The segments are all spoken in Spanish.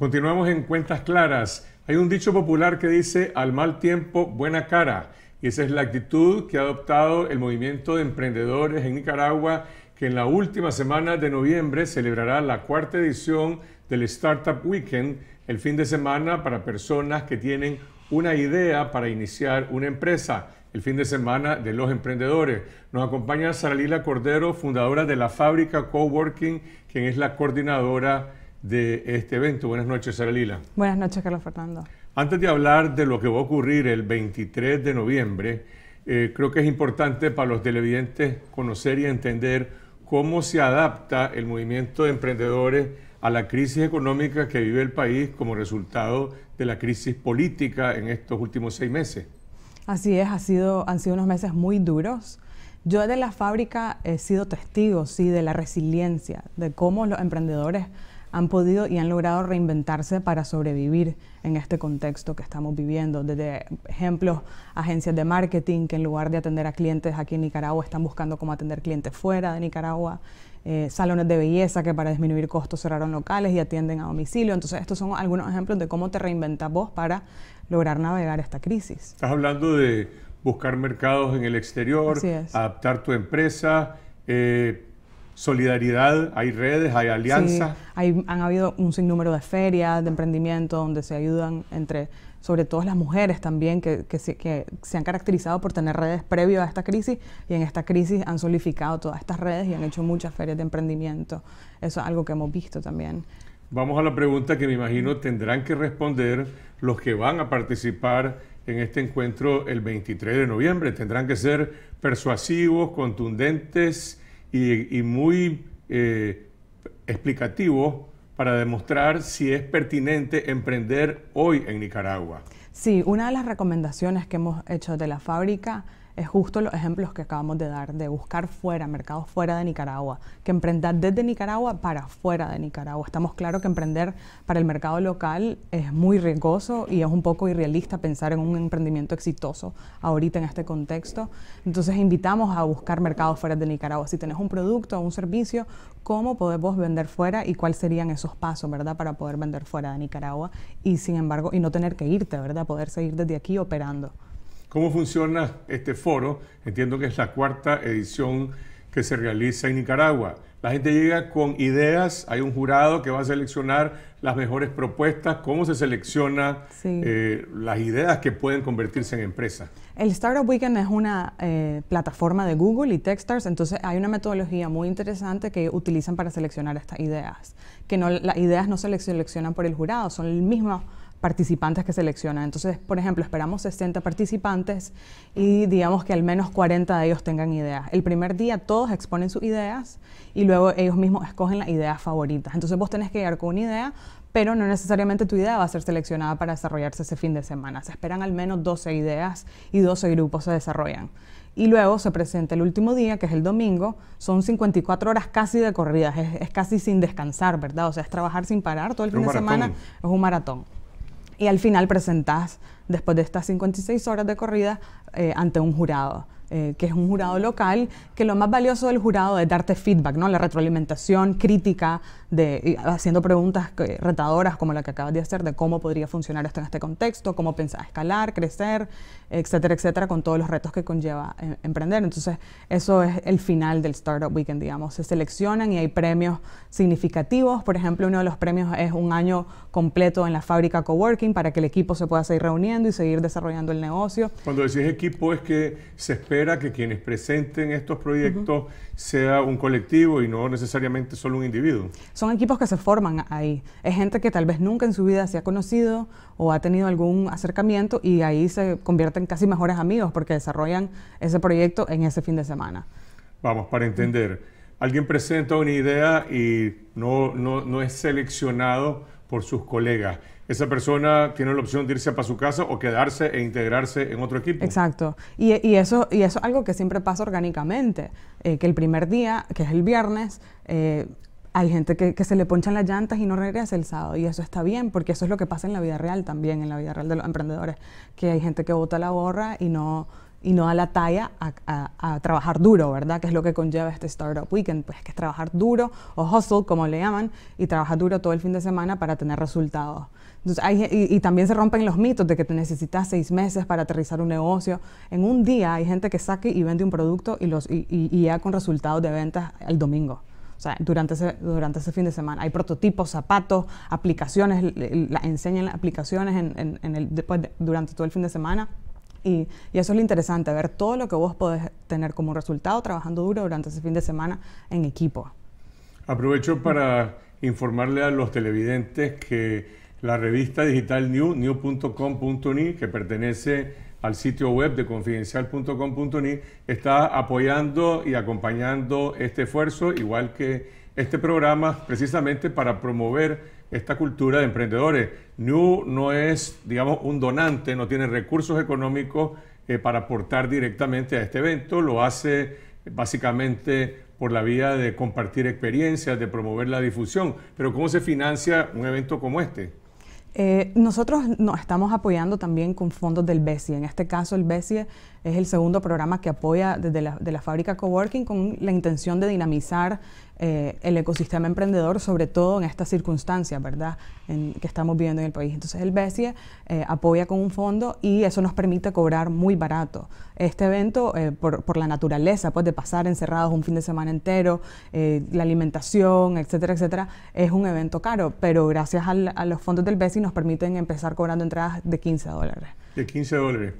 Continuamos en Cuentas Claras. Hay un dicho popular que dice al mal tiempo, buena cara. Y esa es la actitud que ha adoptado el movimiento de emprendedores en Nicaragua, que en la última semana de noviembre celebrará la cuarta edición del Startup Weekend, el fin de semana para personas que tienen una idea para iniciar una empresa, el fin de semana de los emprendedores. Nos acompaña Saralila Cordero, fundadora de la fábrica Coworking, quien es la coordinadora de este evento. Buenas noches, Sara Lila. Buenas noches, Carlos Fernando. Antes de hablar de lo que va a ocurrir el 23 de noviembre, eh, creo que es importante para los televidentes conocer y entender cómo se adapta el movimiento de emprendedores a la crisis económica que vive el país como resultado de la crisis política en estos últimos seis meses. Así es, ha sido, han sido unos meses muy duros. Yo de la fábrica he sido testigo, sí, de la resiliencia, de cómo los emprendedores han podido y han logrado reinventarse para sobrevivir en este contexto que estamos viviendo. Desde ejemplos, agencias de marketing que en lugar de atender a clientes aquí en Nicaragua están buscando cómo atender clientes fuera de Nicaragua, eh, salones de belleza que para disminuir costos cerraron locales y atienden a domicilio. Entonces estos son algunos ejemplos de cómo te reinventas vos para lograr navegar esta crisis. Estás hablando de buscar mercados en el exterior, adaptar tu empresa. Eh, solidaridad, hay redes, hay alianzas. han habido un sinnúmero de ferias, de emprendimiento, donde se ayudan entre, sobre todo las mujeres también, que, que, se, que se han caracterizado por tener redes previo a esta crisis y en esta crisis han solidificado todas estas redes y han hecho muchas ferias de emprendimiento. Eso es algo que hemos visto también. Vamos a la pregunta que me imagino tendrán que responder los que van a participar en este encuentro el 23 de noviembre. Tendrán que ser persuasivos, contundentes, y, muy eh, explicativo para demostrar si es pertinente emprender hoy en Nicaragua. Sí, una de las recomendaciones que hemos hecho de la fábrica es justo los ejemplos que acabamos de dar, de buscar fuera, mercados fuera de Nicaragua, que emprender desde Nicaragua para fuera de Nicaragua. Estamos claros que emprender para el mercado local es muy riesgoso y es un poco irrealista pensar en un emprendimiento exitoso ahorita en este contexto. Entonces invitamos a buscar mercados fuera de Nicaragua. Si tenés un producto o un servicio, ¿cómo podemos vender fuera y cuáles serían esos pasos, verdad, para poder vender fuera de Nicaragua? Y sin embargo, y no tener que irte, ¿verdad? Poder seguir desde aquí operando. ¿Cómo funciona este foro? Entiendo que es la cuarta edición que se realiza en Nicaragua. La gente llega con ideas, hay un jurado que va a seleccionar las mejores propuestas, cómo se selecciona eh, las ideas que pueden convertirse en empresas. El Startup Weekend es una eh, plataforma de Google y Techstars, entonces hay una metodología muy interesante que utilizan para seleccionar estas ideas, que las ideas no se seleccionan por el jurado, son el mismo participantes que seleccionan. Entonces, por ejemplo, esperamos 60 participantes y digamos que al menos 40 de ellos tengan ideas. El primer día todos exponen sus ideas y luego ellos mismos escogen las ideas favoritas. Entonces vos tenés que llegar con una idea, pero no necesariamente tu idea va a ser seleccionada para desarrollarse ese fin de semana. Se esperan al menos 12 ideas y 12 grupos se desarrollan. Y luego se presenta el último día, que es el domingo. Son 54 horas casi de corridas, es, casi sin descansar, ¿verdad? O sea, es trabajar sin parar todo el fin de semana. Es un maratón y al final presentás después de estas 56 horas de corrida eh, ante un jurado. Eh, que es un jurado local, que lo más valioso del jurado es darte feedback, ¿no? la retroalimentación crítica, haciendo preguntas eh, retadoras como la que acabas de hacer, de cómo podría funcionar esto en este contexto, cómo pensar escalar, crecer, etcétera, etcétera, con todos los retos que conlleva emprender. Entonces, eso es el final del Startup Weekend, digamos. Se seleccionan y hay premios significativos. Por ejemplo, uno de los premios es un año completo en la fábrica coworking para que el equipo se pueda seguir reuniendo y seguir desarrollando el negocio. Cuando decís equipo es que se espera que quienes presenten estos proyectos sea un colectivo y no necesariamente solo un individuo. Son equipos que se forman ahí. Es gente que tal vez nunca en su vida se ha conocido o ha tenido algún acercamiento y ahí se convierten casi mejores amigos porque desarrollan ese proyecto en ese fin de semana. Vamos, para entender, alguien presenta una idea y no, no, no es seleccionado por sus colegas. Esa persona tiene la opción de irse para su casa o quedarse e integrarse en otro equipo. Exacto. Y, eso, y eso es algo que siempre pasa orgánicamente, eh, que el primer día, que es el viernes, eh, hay gente que, se le ponchan las llantas y no regresa el sábado. Y eso está bien, porque eso es lo que pasa en la vida real también, en la vida real de los emprendedores, que hay gente que bota la borra y no, y no da la talla a, trabajar duro, ¿verdad? Que es lo que conlleva este Startup Weekend, pues que es trabajar duro o hustle, como le llaman, y trabajar duro todo el fin de semana para tener resultados. Entonces, hay, y, también se rompen los mitos de que te necesitas seis meses para aterrizar un negocio. En un día hay gente que saque y vende un producto y, los, y, con resultados de ventas el domingo. O sea, durante ese, durante ese fin de semana. Hay prototipos, zapatos, aplicaciones, enseñan aplicaciones en, el, después durante todo el fin de semana. Y, eso es lo interesante, ver todo lo que vos podés tener como resultado trabajando duro durante ese fin de semana en equipo. Aprovecho para informarle a los televidentes que la revista digital New, new.com.ni, que pertenece al sitio web de confidencial.com.ni, está apoyando y acompañando este esfuerzo, igual que este programa precisamente para promover esta cultura de emprendedores. New no es, digamos, un donante, no tiene recursos económicos eh, para aportar directamente a este evento, lo hace eh, básicamente por la vía de compartir experiencias, de promover la difusión. Pero ¿cómo se financia un evento como este? Eh, nosotros nos estamos apoyando también con fondos del BESIE. En este caso, el BESIE es el segundo programa que apoya desde la fábrica Coworking con la intención de dinamizar eh, el ecosistema emprendedor, sobre todo en estas circunstancias, ¿verdad?, en, que estamos viviendo en el país. Entonces, el BESIE eh, apoya con un fondo y eso nos permite cobrar muy barato. Este evento, eh, por, la naturaleza, pues de pasar encerrados un fin de semana entero, la alimentación, etcétera, etcétera, es un evento caro, pero gracias a los fondos del BESIE nos permiten empezar cobrando entradas de 15 dólares. De 15 dólares.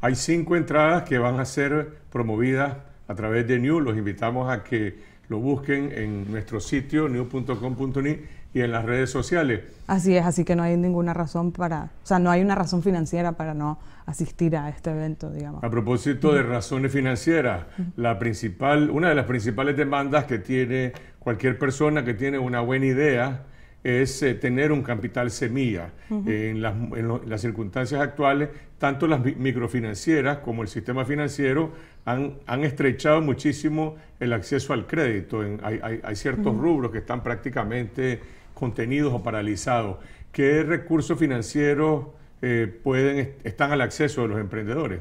Hay cinco entradas que van a ser promovidas a través de New. Los invitamos a que lo busquen en nuestro sitio new.com.ni y en las redes sociales. Así es, así que no hay ninguna razón para, o sea, no hay una razón financiera para no asistir a este evento, digamos. A propósito de razones financieras, la principal, una de las principales demandas que tiene cualquier persona que tiene una buena idea es eh, tener un capital semilla. Eh, en, las, circunstancias actuales, tanto las microfinancieras como el sistema financiero han, estrechado muchísimo el acceso al crédito. hay, ciertos rubros que están prácticamente contenidos o paralizados. ¿Qué recursos financieros eh, pueden, están al acceso de los emprendedores?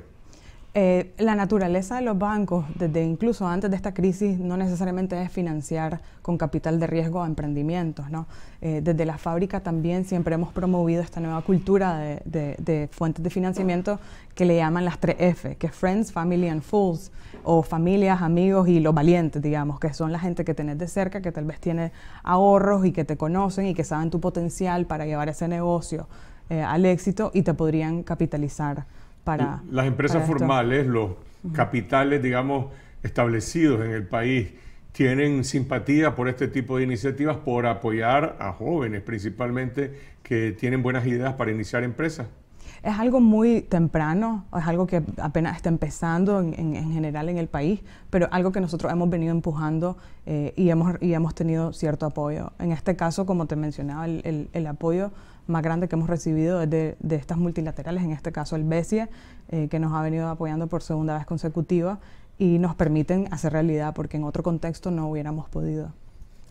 Eh, la naturaleza de los bancos, desde incluso antes de esta crisis, no necesariamente es financiar con capital de riesgo a emprendimientos. ¿no? Eh, desde la fábrica también siempre hemos promovido esta nueva cultura de, fuentes de financiamiento que le llaman las 3F, que es Friends, Family and Fools, o familias, amigos y los valientes, digamos, que son la gente que tenés de cerca, que tal vez tiene ahorros y que te conocen y que saben tu potencial para llevar ese negocio eh, al éxito y te podrían capitalizar las empresas formales, los capitales, digamos, establecidos en el país, tienen simpatía por este tipo de iniciativas, por apoyar a jóvenes principalmente que tienen buenas ideas para iniciar empresas. Es algo muy temprano, es algo que apenas está empezando en, general en el país, pero algo que nosotros hemos venido empujando eh, y, hemos, y hemos tenido cierto apoyo. En este caso, como te mencionaba, el, el apoyo más grande que hemos recibido desde de estas multilaterales, en este caso el BESIE, eh, que nos ha venido apoyando por segunda vez consecutiva y nos permiten hacer realidad porque en otro contexto no hubiéramos podido.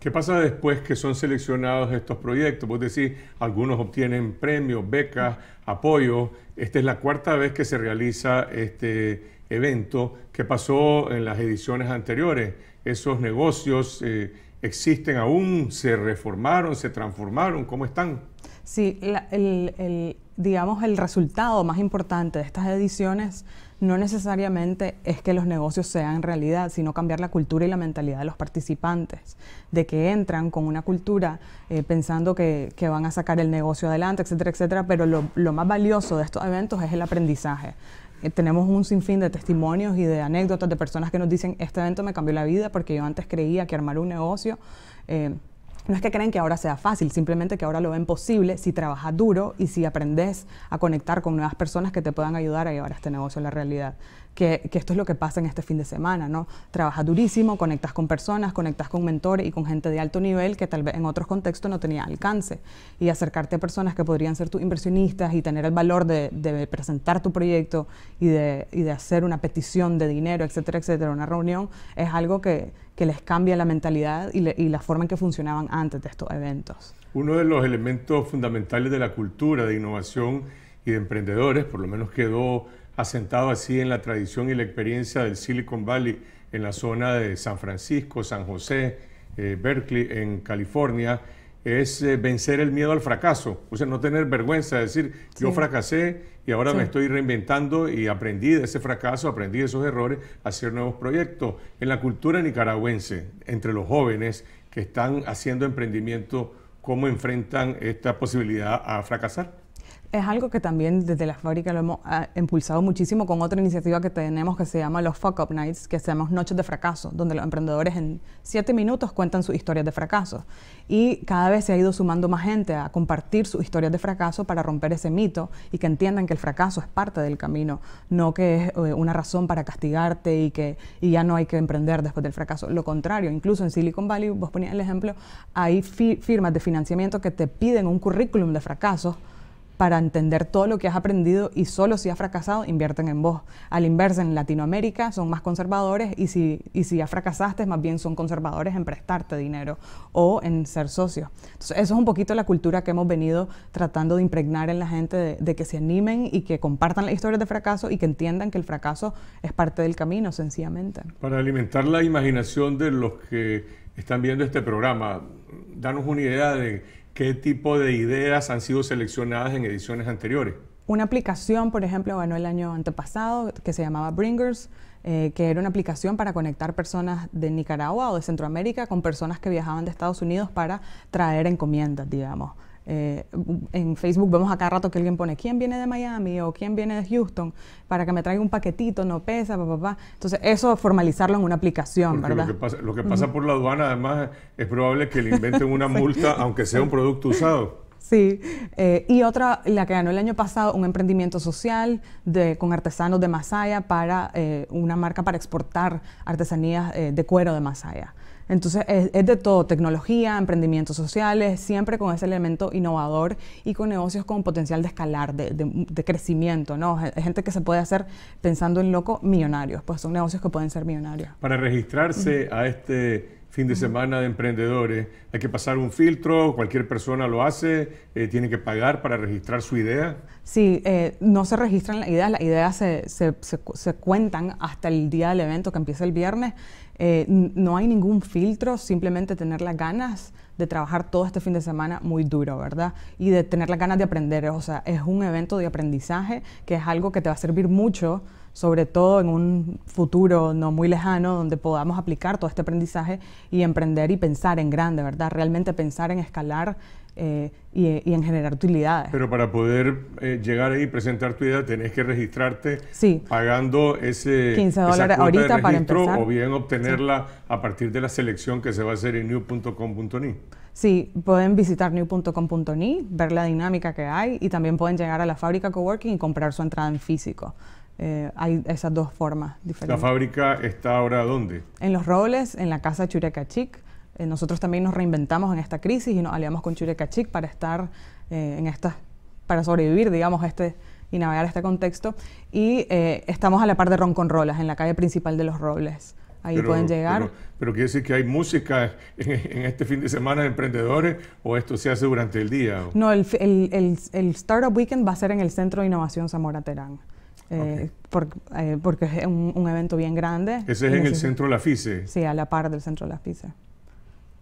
¿Qué pasa después que son seleccionados estos proyectos? Vos decís, algunos obtienen premios, becas, apoyo. Esta es la cuarta vez que se realiza este evento. ¿Qué pasó en las ediciones anteriores? ¿Esos negocios eh, existen aún? ¿Se reformaron? ¿Se transformaron? ¿Cómo están? Sí, el, digamos, el resultado más importante de estas ediciones no necesariamente es que los negocios sean realidad, sino cambiar la cultura y la mentalidad de los participantes, de que entran con una cultura eh, pensando que, van a sacar el negocio adelante, etcétera, etcétera, pero lo, lo más valioso de estos eventos es el aprendizaje. Eh, tenemos un sinfín de testimonios y de anécdotas de personas que nos dicen, este evento me cambió la vida porque yo antes creía que armar un negocio... Eh, no es que creen que ahora sea fácil, simplemente que ahora lo ven posible si trabajas duro y si aprendes a conectar con nuevas personas que te puedan ayudar a llevar este negocio a la realidad que, esto es lo que pasa en este fin de semana, ¿no? Trabajas durísimo, conectas con personas, conectas con mentores y con gente de alto nivel que tal vez en otros contextos no tenía alcance. Y acercarte a personas que podrían ser tus inversionistas y tener el valor de, presentar tu proyecto y de, hacer una petición de dinero, etcétera, etcétera, una reunión, es algo que, les cambia la mentalidad y, la forma en que funcionaban antes de estos eventos. Uno de los elementos fundamentales de la cultura de innovación y de emprendedores, por lo menos quedó asentado así en la tradición y la experiencia del Silicon Valley en la zona de San Francisco, San José, eh, Berkeley, en California, es eh, vencer el miedo al fracaso, o sea, no tener vergüenza, de decir, yo fracasé y ahora me estoy reinventando y aprendí de ese fracaso, aprendí de esos errores, hacer nuevos proyectos. En la cultura nicaragüense, entre los jóvenes que están haciendo emprendimiento, ¿cómo enfrentan esta posibilidad a fracasar? es algo que también desde la fábrica lo hemos ah, impulsado muchísimo con otra iniciativa que tenemos que se llama los Fuck Up Nights, que hacemos noches de fracaso, donde los emprendedores en siete minutos cuentan sus historias de fracaso. Y cada vez se ha ido sumando más gente a compartir sus historias de fracaso para romper ese mito y que entiendan que el fracaso es parte del camino, no que es eh, una razón para castigarte y que ya no hay que emprender después del fracaso. Lo contrario, incluso en Silicon Valley, vos ponías el ejemplo, hay firmas de financiamiento que te piden un currículum de fracasos para entender todo lo que has aprendido y solo si has fracasado invierten en vos. Al inverso, en Latinoamérica son más conservadores y si, y si ya fracasaste, más bien son conservadores en prestarte dinero o en ser socios. Entonces, eso es un poquito la cultura que hemos venido tratando de impregnar en la gente, de, de que se animen y que compartan las historias de fracaso y que entiendan que el fracaso es parte del camino, sencillamente. Para alimentar la imaginación de los que están viendo este programa, danos una idea de qué tipo de ideas han sido seleccionadas en ediciones anteriores. Una aplicación, por ejemplo, ganó el año antepasado que se llamaba Bringers, eh, que era una aplicación para conectar personas de Nicaragua o de Centroamérica con personas que viajaban de Estados Unidos para traer encomiendas, digamos. Eh, en Facebook vemos a cada rato que alguien pone quién viene de Miami o quién viene de Houston para que me traiga un paquetito, no pesa, Pa, pa. Entonces, eso formalizarlo en una aplicación, Lo que, pasa, por la aduana, además, es probable que le inventen una multa, aunque sea un producto usado. Sí, eh, y otra, la que ganó el año pasado, un emprendimiento social de, con artesanos de Masaya para eh, una marca para exportar artesanías de cuero de Masaya. Entonces es, de todo, tecnología, emprendimientos sociales, siempre con ese elemento innovador y con negocios con potencial de escalar, de, crecimiento, ¿no? Gente que se puede hacer pensando en loco millonarios, pues son negocios que pueden ser millonarios. Para registrarse a este fin de semana de emprendedores. Hay que pasar un filtro, cualquier persona lo hace, eh, tiene que pagar para registrar su idea. Sí, eh, no se registran las ideas, las ideas se, cuentan hasta el día del evento que empieza el viernes. Eh, no hay ningún filtro, simplemente tener las ganas de trabajar todo este fin de semana muy duro, ¿verdad? Y de tener las ganas de aprender. O sea, es un evento de aprendizaje que es algo que te va a servir mucho sobre todo en un futuro no muy lejano donde podamos aplicar todo este aprendizaje y emprender y pensar en grande, ¿verdad? Realmente pensar en escalar eh, y, en generar utilidades. Pero para poder eh, llegar ahí y presentar tu idea, tenés que registrarte pagando ese 15 dólares ahorita registro, para empezar. O bien obtenerla a partir de la selección que se va a hacer en new.com.ni. Sí, pueden visitar new.com.ni, ver la dinámica que hay y también pueden llegar a la fábrica coworking y comprar su entrada en físico. Eh, hay esas dos formas diferentes. ¿La fábrica está ahora dónde? En Los Robles, en la casa Churecachic. Eh, nosotros también nos reinventamos en esta crisis y nos aliamos con Churecachic para estar eh, en para sobrevivir, digamos, este y navegar este contexto. Y estamos a la par de Ronconrolas, en la calle principal de Los Robles. Ahí pueden llegar. Pero, quiere decir que hay música en, este fin de semana de emprendedores o esto se hace durante el día. No, el, el Startup Weekend va a ser en el Centro de Innovación Zamora Terán. Eh, eh, porque es un, evento bien grande. Ese es en el centro de la FICE. Sí, a la par del centro de la FICE.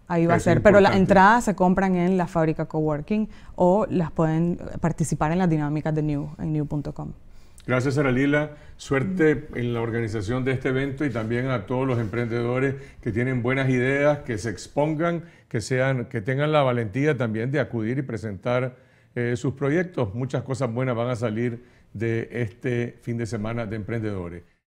Ahí va a ser, pero las entradas se compran en la fábrica coworking o las pueden participar en las dinámicas de New, en new.com. Gracias, Sara Lila. Suerte en la organización de este evento y también a todos los emprendedores que tienen buenas ideas, que se expongan, que, sean, que tengan la valentía también de acudir y presentar eh, sus proyectos. Muchas cosas buenas van a salir de este fin de semana de emprendedores.